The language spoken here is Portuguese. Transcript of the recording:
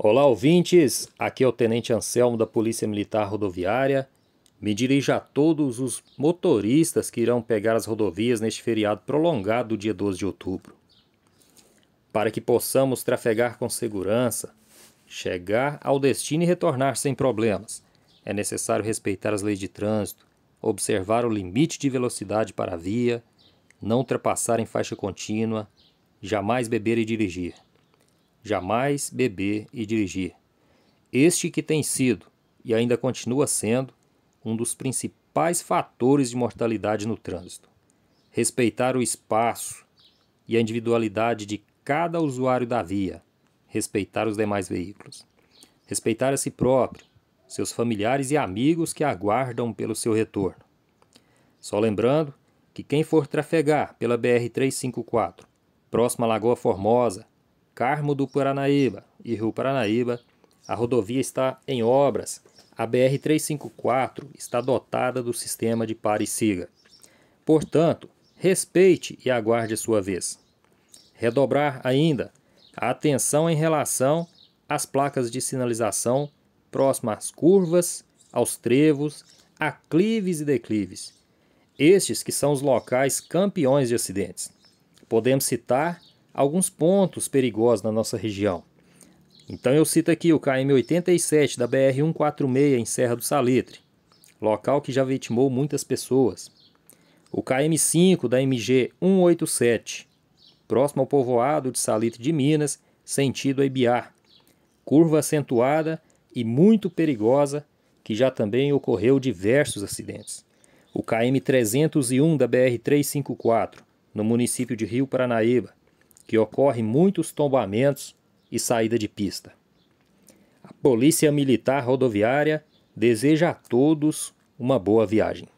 Olá, ouvintes! Aqui é o Tenente Anselmo da Polícia Militar Rodoviária. Me dirijo a todos os motoristas que irão pegar as rodovias neste feriado prolongado do dia 12 de outubro. Para que possamos trafegar com segurança, chegar ao destino e retornar sem problemas, é necessário respeitar as leis de trânsito, observar o limite de velocidade para a via, não ultrapassar em faixa contínua, jamais beber e dirigir jamais beber e dirigir. Este que tem sido, e ainda continua sendo, um dos principais fatores de mortalidade no trânsito. Respeitar o espaço e a individualidade de cada usuário da via, respeitar os demais veículos, respeitar a si próprio, seus familiares e amigos que aguardam pelo seu retorno. Só lembrando que quem for trafegar pela BR 354, próxima à Lagoa Formosa, Carmo do Paranaíba e Rio Paranaíba, a rodovia está em obras. A BR-354 está dotada do sistema de pare e siga. Portanto, respeite e aguarde a sua vez. Redobrar ainda a atenção em relação às placas de sinalização próximas às curvas, aos trevos, aclives e declives. Estes que são os locais campeões de acidentes. Podemos citar alguns pontos perigosos na nossa região. Então eu cito aqui o KM87 da BR-146 em Serra do Salitre, local que já vitimou muitas pessoas. O KM5 da MG-187, próximo ao povoado de Salitre de Minas, sentido Ibiar. Curva acentuada e muito perigosa, que já também ocorreu diversos acidentes. O KM301 da BR-354, no município de Rio Paranaíba, que ocorre muitos tombamentos e saída de pista. A Polícia Militar Rodoviária deseja a todos uma boa viagem.